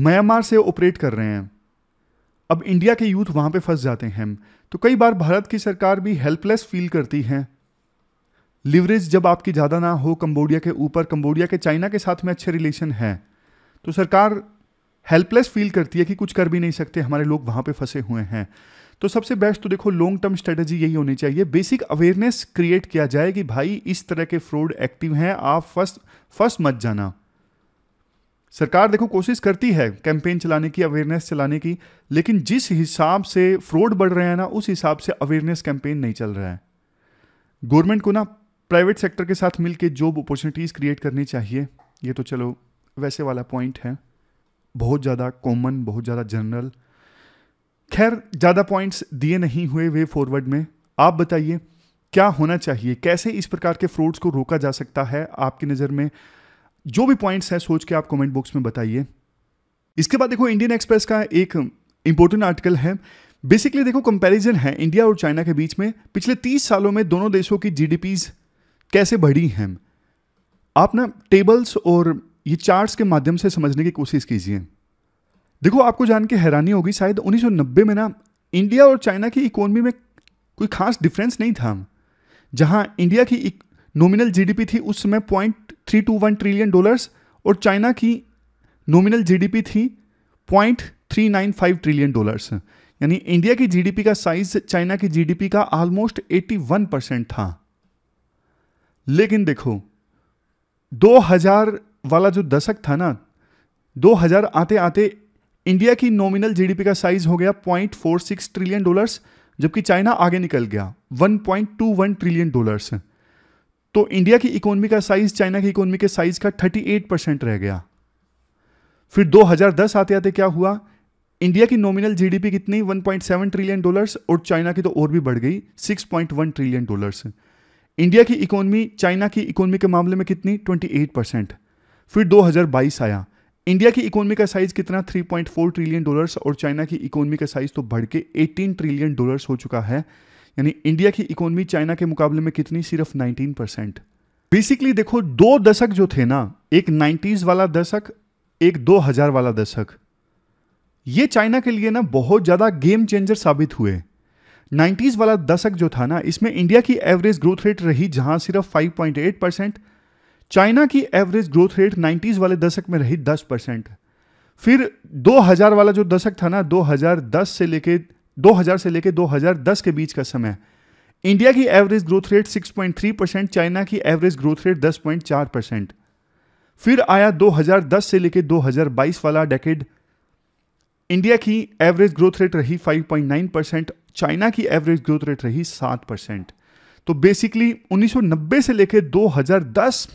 म्यांमार से ऑपरेट कर रहे हैं अब इंडिया के यूथ वहां पे फंस जाते हैं तो कई बार भारत की सरकार भी हेल्पलेस फील करती है लिवरेज जब आपकी ज़्यादा ना हो कंबोडिया के ऊपर कंबोडिया के चाइना के साथ में अच्छे रिलेशन है तो सरकार हेल्पलेस फील करती है कि कुछ कर भी नहीं सकते हमारे लोग वहाँ पे फंसे हुए हैं तो सबसे बेस्ट तो देखो लॉन्ग टर्म स्ट्रेटजी यही होनी चाहिए बेसिक अवेयरनेस क्रिएट किया जाए कि भाई इस तरह के फ्रॉड एक्टिव हैं आप फर्स्ट फर्स्ट मत जाना सरकार देखो कोशिश करती है कैंपेन चलाने की अवेयरनेस चलाने की लेकिन जिस हिसाब से फ्रॉड बढ़ रहे हैं ना उस हिसाब से अवेयरनेस कैंपेन नहीं चल रहा है गवर्नमेंट को ना प्राइवेट सेक्टर के साथ मिलकर जॉब अपॉर्चुनिटीज़ क्रिएट करनी चाहिए ये तो चलो वैसे वाला पॉइंट है बहुत ज़्यादा कॉमन बहुत ज़्यादा जनरल खैर ज़्यादा पॉइंट्स दिए नहीं हुए वे फॉरवर्ड में आप बताइए क्या होना चाहिए कैसे इस प्रकार के फ्रॉड्स को रोका जा सकता है आपकी नज़र में जो भी पॉइंट्स हैं सोच के आप कमेंट बॉक्स में बताइए इसके बाद देखो इंडियन एक्सप्रेस का एक इंपॉर्टेंट आर्टिकल है बेसिकली देखो कंपैरिजन है इंडिया और चाइना के बीच में पिछले तीस सालों में दोनों देशों की जीडीपीज कैसे बढ़ी हैं आप ना टेबल्स और ये चार्ट्स के माध्यम से समझने की कोशिश कीजिए देखो आपको जान के हैरानी होगी शायद 1990 में ना इंडिया और चाइना की इकोनॉमी में कोई खास डिफरेंस नहीं था जहां इंडिया की नॉमिनल जीडीपी थी उस समय point three two one trillion dollars और चाइना की नॉमिनल जीडीपी थी point three nine five trillion dollars यानी इंडिया की जीडीपी का साइज चाइना की जीडीपी का ऑलमोस्ट एट्टी वन परसेंट था लेकिन देखो 2000 वाला जो दशक था ना 2000 आते आते इंडिया की नॉमिनल जीडीपी का साइज हो गया 0.46 ट्रिलियन डॉलर्स जबकि चाइना आगे निकल गया 1.21 ट्रिलियन डॉलर्स तो इंडिया की इकोनॉमी का साइज चाइना की इकोनॉमी के साइज का 38 परसेंट रह गया फिर 2010 आते आते क्या हुआ इंडिया की नॉमिनल जीडीपी कितनी 1.7 ट्रिलियन डॉलर्स और चाइना की तो और भी बढ़ गई 6.1 ट्रिलियन डॉलर्स इंडिया की इकोनॉमी चाइना की इकोनॉमी के मामले में कितनी 28 परसेंट फिर 2022 आया इंडिया की इकोनॉमी का साइज कितना 3.4 ट्रिलियन डॉलर्स और चाइना की इकोनॉमी का साइज तो बढ़ के 18 ट्रिलियन डॉलर्स हो चुका है यानी इंडिया की इकोनॉमी चाइना के मुकाबले में कितनी सिर्फ 19 परसेंट बेसिकली देखो दो दशक जो थे ना एक नाइनटीज वाला दशक एक दो वाला दशक ये चाइना के लिए ना बहुत ज़्यादा गेम चेंजर साबित हुए 90s वाला दशक जो था ना इसमें इंडिया की एवरेज ग्रोथ रेट रही जहां सिर्फ 5.8 परसेंट चाइना की एवरेज ग्रोथ रेट 90s वाले दशक में रही 10 परसेंट फिर 2000 वाला जो दशक था ना 2010 से लेके 2000 से लेके 2010 के बीच का समय इंडिया की average growth rate 6.3 percent China की एवरेज ग्रोथ रेट 10.4 परसेंट फिर आया 2010 से लेके 2022 वाला डेकेड इंडिया की एवरेज ग्रोथ रेट रही 5.9 परसेंट चाइना की एवरेज ग्रोथ रेट रही 7 परसेंट तो बेसिकली 1990 से लेके 2010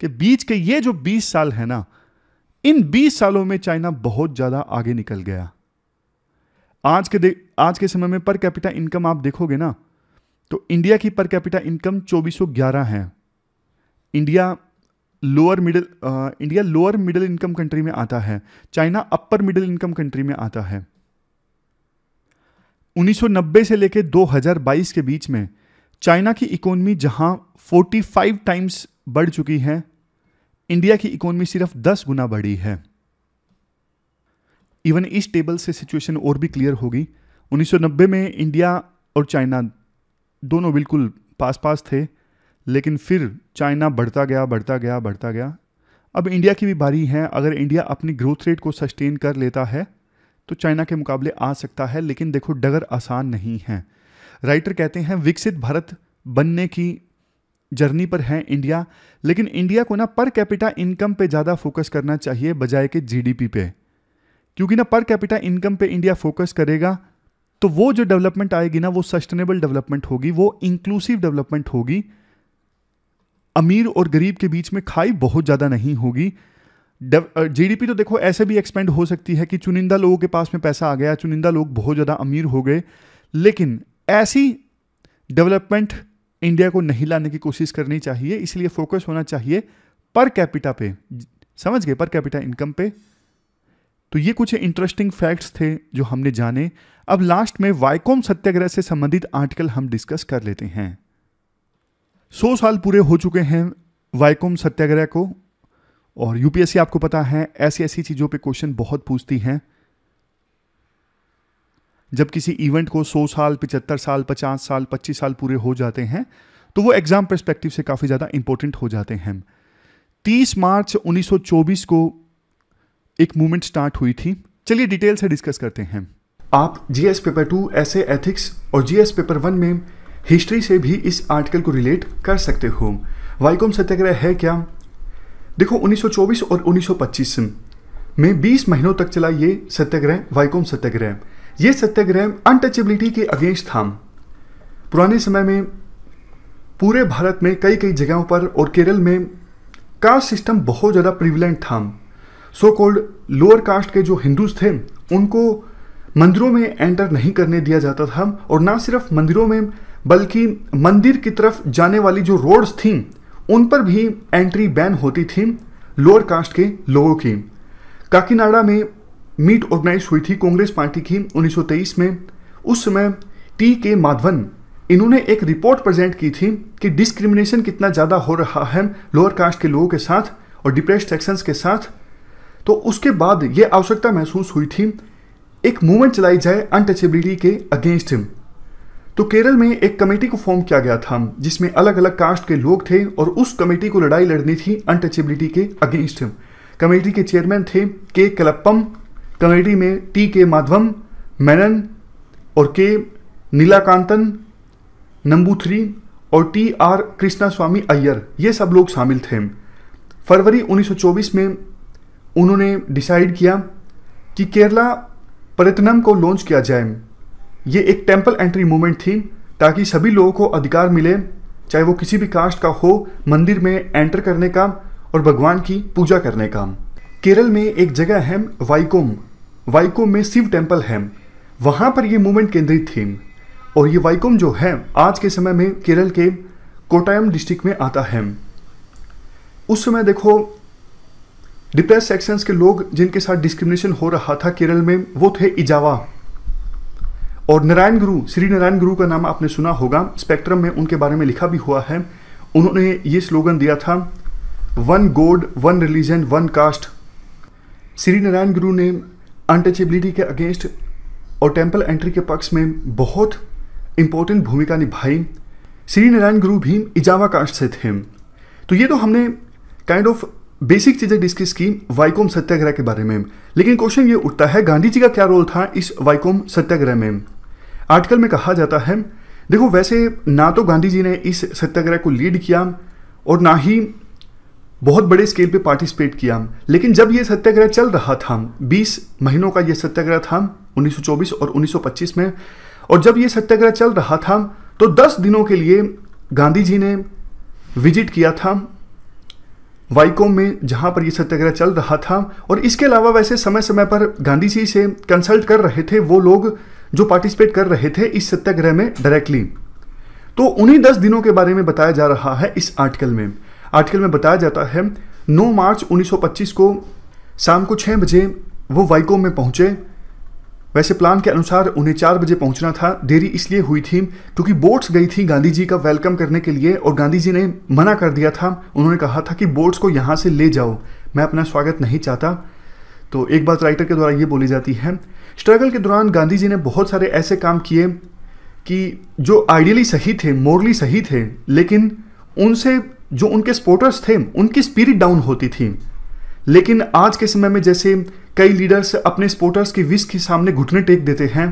कि बीच के ये जो 20 साल है ना इन 20 सालों में चाइना बहुत ज़्यादा आगे निकल गया आज के आज के समय में पर कैपिटा इनकम आप देखोगे ना तो इंडिया की पर कैपिटा इनकम 2411 है India lower middle India lower middle income country में आता है China upper middle income country में आता है 1990 से लेकर 2022 के बीच में चाइना की इकोनॉमी जहां 45 टाइम्स बढ़ चुकी हैं इंडिया की इकोनॉमी सिर्फ दस गुना बढ़ी है इवन इस टेबल से सिचुएशन और भी क्लियर होगी 1990 में इंडिया और चाइना दोनों बिल्कुल पास पास थे लेकिन फिर चाइना बढ़ता गया बढ़ता गया बढ़ता गया अब इंडिया की भी बारी है अगर इंडिया अपनी ग्रोथ रेट को सस्टेन कर लेता है तो चाइना के मुकाबले आ सकता है लेकिन देखो डगर आसान नहीं है राइटर कहते हैं विकसित भारत बनने की जर्नी पर है इंडिया लेकिन इंडिया को ना पर कैपिटा इनकम पे ज़्यादा फोकस करना चाहिए बजाय के जीडीपी पे क्योंकि ना पर कैपिटा इनकम पे इंडिया फोकस करेगा तो वो जो डेवलपमेंट आएगी ना वो सस्टेनेबल डेवलपमेंट होगी वो इंक्लूसिव डेवलपमेंट होगी अमीर और गरीब के बीच में खाई बहुत ज़्यादा नहीं होगी जीडीपी तो देखो ऐसे भी एक्सपेंड हो सकती है कि चुनिंदा लोगों के पास में पैसा आ गया चुनिंदा लोग बहुत ज़्यादा अमीर हो गए लेकिन ऐसी डेवलपमेंट इंडिया को नहीं लाने की कोशिश करनी चाहिए इसलिए फोकस होना चाहिए पर कैपिटा पे समझ गए पर कैपिटा इनकम पे तो ये कुछ इंटरेस्टिंग फैक्ट्स थे जो हमने जाने अब लास्ट में वाइकॉम सत्याग्रह से संबंधित आर्टिकल हम डिस्कस कर लेते हैं सौ साल पूरे हो चुके हैं वाइकॉम सत्याग्रह को और यूपीएससी आपको पता है ऐसी ऐसी चीज़ों पे क्वेश्चन बहुत पूछती हैं जब किसी इवेंट को 100 साल 75 साल 50 साल 25 साल पूरे हो जाते हैं तो वो एग्ज़ाम परस्पेक्टिव से काफ़ी ज़्यादा इंपॉर्टेंट हो जाते हैं 30 मार्च 1924 को एक मूवमेंट स्टार्ट हुई थी चलिए डिटेल से डिस्कस करते हैं आप जीएस पेपर टू ऐसे एथिक्स और जीएस पेपर वन में हिस्ट्री से भी इस आर्टिकल को रिलेट कर सकते हो वाइकोम सत्याग्रह है क्या देखो 1924 और 1925 में 20 महीनों तक चला ये सत्याग्रह वाइकोम सत्याग्रह ये सत्याग्रह अनटचेबिलिटी के अगेंस्ट था पुराने समय में पूरे भारत में कई कई जगहों पर और केरल में कास्ट सिस्टम बहुत ज़्यादा प्रिविलेंट था सो कॉल्ड लोअर कास्ट के जो हिंदूज थे उनको मंदिरों में एंटर नहीं करने दिया जाता था और ना सिर्फ मंदिरों में बल्कि मंदिर की तरफ जाने वाली जो रोड्स थी उन पर भी एंट्री बैन होती थी लोअर कास्ट के लोगों की काकीनाडा में मीट ऑर्गेनाइज हुई थी कांग्रेस पार्टी की 1923 में उस समय टी के माधवन इन्होंने एक रिपोर्ट प्रेजेंट की थी कि डिस्क्रिमिनेशन कितना ज़्यादा हो रहा है लोअर कास्ट के लोगों के साथ और डिप्रेस सेक्शंस के साथ तो उसके बाद ये आवश्यकता महसूस हुई थी एक मूवमेंट चलाई जाए अनटचेबिलिटी के अगेंस्ट तो केरल में एक कमेटी को फॉर्म किया गया था जिसमें अलग अलग कास्ट के लोग थे और उस कमेटी को लड़ाई लड़नी थी अनटचेबिलिटी के अगेंस्ट कमेटी के चेयरमैन थे के कलप्पम कमेटी में टी के माधवम मैनन और के नीलाकांतन नंबूथरी और T R Krishnaswami Ayyar ये सब लोग शामिल थे फरवरी 1924 में उन्होंने डिसाइड किया कि केरला पर्यटनम को लॉन्च किया जाए ये एक टेम्पल एंट्री मूवमेंट थी ताकि सभी लोगों को अधिकार मिले चाहे वो किसी भी कास्ट का हो मंदिर में एंटर करने का और भगवान की पूजा करने का केरल में एक जगह है वाइकोम वाइकोम में शिव टेम्पल है वहाँ पर ये मूवमेंट केंद्रित थी और ये वाइकोम जो है आज के समय में केरल के कोटायम डिस्ट्रिक्ट में आता है उस समय देखो डिप्रेस सेक्शंस के लोग जिनके साथ डिस्क्रिमिनेशन हो रहा था केरल में वो थे इजावा और नारायण गुरु श्री नारायण गुरु का नाम आपने सुना होगा स्पेक्ट्रम में उनके बारे में लिखा भी हुआ है उन्होंने ये स्लोगन दिया था one god one religion one caste Shri Narayana Guru ने अनटचेबिलिटी के अगेंस्ट और टेम्पल एंट्री के पक्ष में बहुत इंपॉर्टेंट भूमिका निभाई श्री नारायण गुरु भीम इजावा कास्ट से थे तो ये तो हमने काइंड ऑफ बेसिक चीज़ें डिस्कस की वाइकोम सत्याग्रह के बारे में लेकिन क्वेश्चन ये उठता है गांधी जी का क्या रोल था इस वाइकोम सत्याग्रह में आर्टिकल में कहा जाता है देखो वैसे ना तो गांधी जी ने इस सत्याग्रह को लीड किया और ना ही बहुत बड़े स्केल पे पार्टिसिपेट किया हम लेकिन जब ये सत्याग्रह चल रहा था 20 महीनों का ये सत्याग्रह था 1924 और 1925 में और जब ये सत्याग्रह चल रहा था तो 10 दिनों के लिए गांधी जी ने विजिट किया था वाइकोम में जहाँ पर यह सत्याग्रह चल रहा था और इसके अलावा वैसे समय समय पर गांधी जी से कंसल्ट कर रहे थे वो लोग जो पार्टिसिपेट कर रहे थे इस सत्याग्रह में डायरेक्टली तो उन्हीं दस दिनों के बारे में बताया जा रहा है इस आर्टिकल में आर्टिकल में बताया जाता है 9 मार्च 1925 को शाम को छः बजे वो वाइको में पहुंचे वैसे प्लान के अनुसार उन्हें चार बजे पहुंचना था देरी इसलिए हुई थी क्योंकि बोट्स गई थी गांधी जी का वेलकम करने के लिए और गांधी जी ने मना कर दिया था उन्होंने कहा था कि बोट्स को यहाँ से ले जाओ मैं अपना स्वागत नहीं चाहता तो एक बात राइटर के द्वारा ये बोली जाती है स्ट्रगल के दौरान गांधी जी ने बहुत सारे ऐसे काम किए कि जो आइडियली सही थे मोरली सही थे लेकिन उनसे जो उनके सपोर्टर्स थे उनकी स्पिरिट डाउन होती थी लेकिन आज के समय में जैसे कई लीडर्स अपने सपोर्टर्स की विश के सामने घुटने टेक देते हैं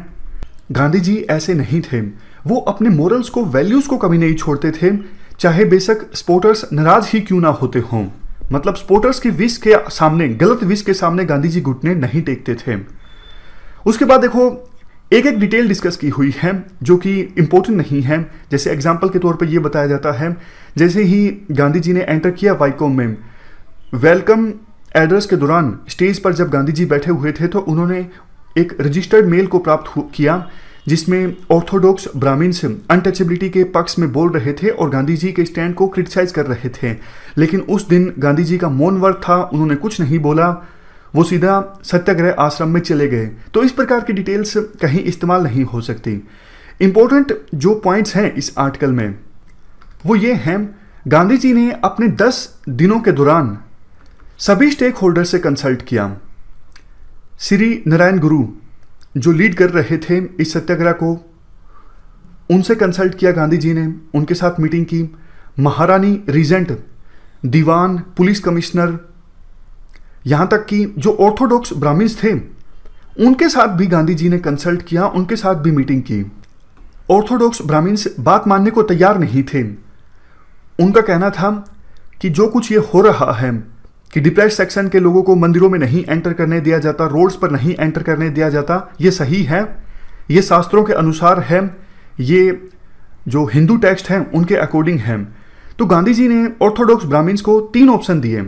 गांधी जी ऐसे नहीं थे वो अपने मॉरल्स को वैल्यूज़ को कभी नहीं छोड़ते थे चाहे बेशक स्पोर्टर्स नाराज ही क्यों ना होते हों मतलब स्पोर्टर्स की विश के सामने गलत विश के सामने गांधी जी घुटने नहीं टेकते थे उसके बाद देखो एक एक डिटेल डिस्कस की हुई है जो कि इंपॉर्टेंट नहीं है जैसे एग्जाम्पल के तौर पर यह बताया जाता है जैसे ही गांधी जी ने एंटर किया वाइकोम में वेलकम एड्रेस के दौरान स्टेज पर जब गांधी जी बैठे हुए थे तो उन्होंने एक रजिस्टर्ड मेल को प्राप्त किया जिसमें ऑर्थोडॉक्स ब्राह्मीण्स अनटचेबिलिटी के पक्ष में बोल रहे थे और गांधी जी के स्टैंड को क्रिटिसाइज कर रहे थे लेकिन उस दिन गांधी जी का मौन वर्ग था उन्होंने कुछ नहीं बोला वो सीधा सत्याग्रह आश्रम में चले गए तो इस प्रकार की डिटेल्स कहीं इस्तेमाल नहीं हो सकती इम्पोर्टेंट जो पॉइंट्स हैं इस आर्टिकल में वो ये हैं गांधी जी ने अपने दस दिनों के दौरान सभी स्टेक होल्डर से कंसल्ट किया श्री नारायण गुरु जो लीड कर रहे थे इस सत्याग्रह को उनसे कंसल्ट किया गांधी जी ने उनके साथ मीटिंग की महारानी रीजेंट दीवान पुलिस कमिश्नर यहाँ तक कि जो ऑर्थोडॉक्स ब्राह्मण्स थे उनके साथ भी गांधी जी ने कंसल्ट किया उनके साथ भी मीटिंग की ऑर्थोडॉक्स ब्राह्मण्स बात मानने को तैयार नहीं थे उनका कहना था कि जो कुछ ये हो रहा है कि डिप्रेस सेक्शन के लोगों को मंदिरों में नहीं एंटर करने दिया जाता रोड्स पर नहीं एंटर करने दिया जाता ये सही है ये शास्त्रों के अनुसार है ये जो हिंदू टेक्स्ट हैं उनके अकॉर्डिंग है तो गांधी जी ने ऑर्थोडॉक्स ब्राह्मीन्स को तीन ऑप्शन दिए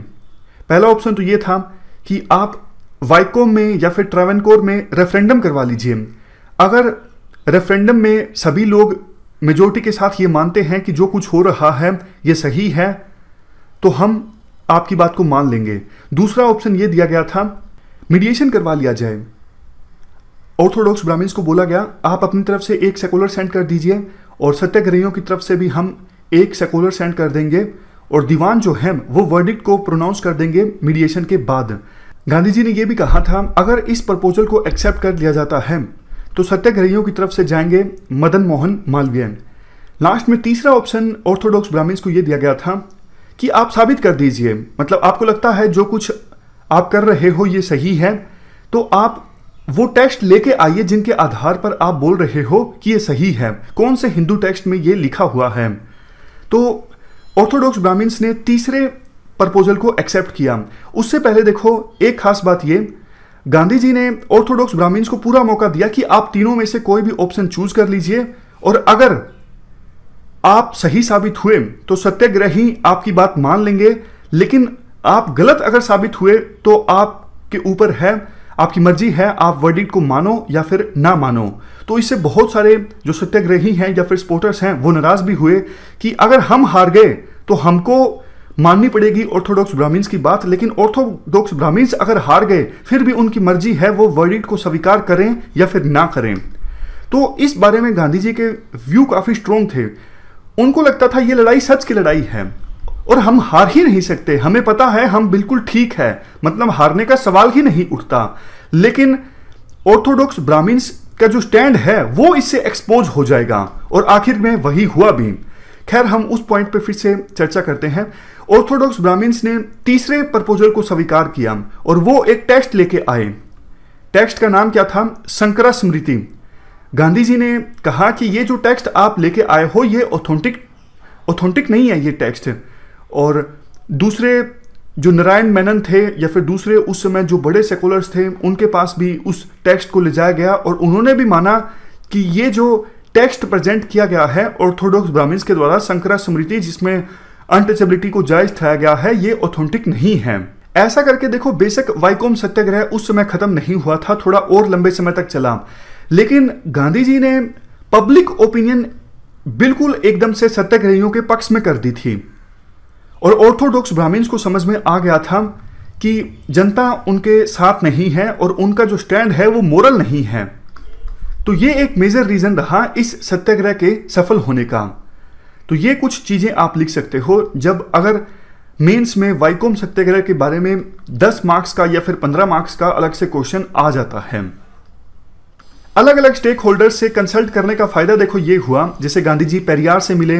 पहला ऑप्शन तो ये था कि आप वाइकोम में या फिर ट्रेवनकोर में रेफरेंडम करवा लीजिए अगर रेफरेंडम में सभी लोग मेजोरिटी के साथ ये मानते हैं कि जो कुछ हो रहा है ये सही है तो हम आपकी बात को मान लेंगे दूसरा ऑप्शन ये दिया गया था मीडिएशन करवा लिया जाए ऑर्थोडॉक्स ब्राह्मण्स को बोला गया आप अपनी तरफ से एक सेकुलर सेंड कर दीजिए और सत्याग्रहियों की तरफ से भी हम एक सेकुलर सेंड कर देंगे और दीवान जो है वो वर्डिक्ट को प्रोनाउंस कर देंगे मीडिएशन के बाद गांधी जी ने यह भी कहा था अगर इस प्रपोजल को एक्सेप्ट कर लिया जाता है तो सत्याग्रहियों की तरफ से जाएंगे मदन मोहन मालवीय लास्ट में तीसरा ऑप्शन ऑर्थोडॉक्स ब्राह्मण्स को यह दिया गया था कि आप साबित कर दीजिए मतलब आपको लगता है जो कुछ आप कर रहे हो ये सही है तो आप वो टेक्स्ट लेके आइए जिनके आधार पर आप बोल रहे हो कि ये सही है कौन से हिंदू टेक्स्ट में ये लिखा हुआ है तो ऑर्थोडॉक्स ब्राह्मीस ने तीसरे प्रपोजल को एक्सेप्ट किया उससे पहले देखो एक खास बात ये गांधी जी ने ऑर्थोडॉक्स ब्राह्मण्स को पूरा मौका दिया कि आप तीनों में से कोई भी ऑप्शन चूज कर लीजिए और अगर आप सही साबित हुए तो सत्याग्रही आपकी बात मान लेंगे लेकिन आप गलत अगर साबित हुए तो आपके ऊपर है आपकी मर्जी है आप वर्डिक्ट को मानो या फिर ना मानो तो इससे बहुत सारे जो सत्याग्रही हैं या फिर स्पोर्टर्स हैं वो नाराज भी हुए कि अगर हम हार गए तो हमको माननी पड़ेगी ऑर्थोडॉक्स ब्राह्मीन्स की बात लेकिन ऑर्थोडॉक्स ब्राह्मीन्स अगर हार गए फिर भी उनकी मर्जी है वो वर्डिक्ट को स्वीकार करें या फिर ना करें तो इस बारे में गांधी जी के व्यू काफ़ी स्ट्रोंग थे उनको लगता था ये लड़ाई सच की लड़ाई है और हम हार ही नहीं सकते हमें पता है हम बिल्कुल ठीक है मतलब हारने का सवाल ही नहीं उठता लेकिन ऑर्थोडॉक्स ब्राह्मीन्स का जो स्टैंड है वो इससे एक्सपोज हो जाएगा और आखिर में वही हुआ भी खैर हम उस पॉइंट पे फिर से चर्चा करते हैं ऑर्थोडॉक्स ब्राह्मण्स ने तीसरे प्रपोजल को स्वीकार किया और वो एक टेक्स्ट लेके आए टेक्स्ट का नाम क्या था संकरा स्मृति गांधी जी ने कहा कि ये जो टेक्स्ट आप लेके आए हो ये ऑथेंटिक ऑथेंटिक नहीं है ये टेक्स्ट और दूसरे जो नारायण मेनन थे या फिर दूसरे उस समय जो बड़े सेकुलर्स थे उनके पास भी उस टेक्स्ट को ले जाया गया और उन्होंने भी माना कि ये जो टेक्स्ट प्रेजेंट किया गया है ऑर्थोडॉक्स ब्राह्मण्स के द्वारा संकरा स्मृति जिसमें अनटचेबिलिटी को जायज ठहराया गया है ये ऑथेंटिक नहीं है ऐसा करके देखो बेशक वाइकोम सत्याग्रह उस समय खत्म नहीं हुआ था थोड़ा और लंबे समय तक चला लेकिन गांधी जी ने पब्लिक ओपिनियन बिल्कुल एकदम से सत्याग्रहियों के पक्ष में कर दी थी और ऑर्थोडॉक्स ब्राह्मीन्स को समझ में आ गया था कि जनता उनके साथ नहीं है और उनका जो स्टैंड है वो मोरल नहीं है तो ये एक मेजर रीजन रहा इस सत्याग्रह के सफल होने का तो ये कुछ चीज़ें आप लिख सकते हो जब अगर मेंस में वाइकोम सत्याग्रह के बारे में 10 मार्क्स का या फिर 15 मार्क्स का अलग से क्वेश्चन आ जाता है अलग अलग स्टेक होल्डर से कंसल्ट करने का फायदा देखो ये हुआ जैसे गांधी जी पेरियार से मिले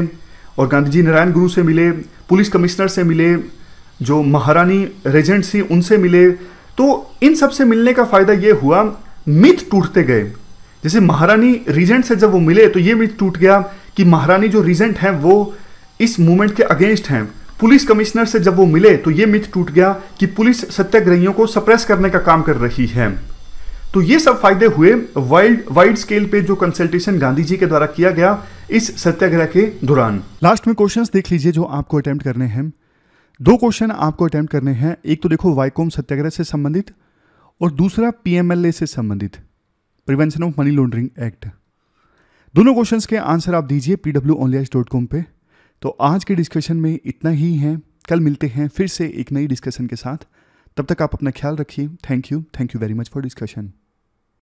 और गांधी जी नारायण गुरु से मिले पुलिस कमिश्नर से मिले जो महारानी रेजेंट थी उनसे मिले तो इन सब से मिलने का फायदा ये हुआ मिथ टूटते गए जैसे महारानी रीजेंट से जब वो मिले तो ये मिथ टूट गया कि महारानी जो रीजेंट हैं वो इस मूवमेंट के अगेंस्ट हैं पुलिस कमिश्नर से जब वो मिले तो ये मिथ टूट गया कि पुलिस सत्याग्रहियों को सप्रेस करने का काम कर रही है तो ये सब फायदे हुए वाइड वाइड स्केल पे जो कंसल्टेशन गांधी जी के द्वारा किया गया इस सत्याग्रह के दौरान लास्ट में क्वेश्चंस देख लीजिए जो आपको अटेम्प्ट करने हैं दो क्वेश्चन आपको अटेम्प्ट करने हैं एक तो देखो वाइकोम सत्याग्रह से संबंधित और दूसरा पीएमएलए से संबंधित prevention of money laundering act दोनों क्वेश्चंस के आंसर आप दीजिए P W only dot com पर तो आज के डिस्कशन में इतना ही है कल मिलते हैं फिर से एक नई डिस्कशन के साथ तब तक आप अपना ख्याल रखिए thank you thank you very much for discussion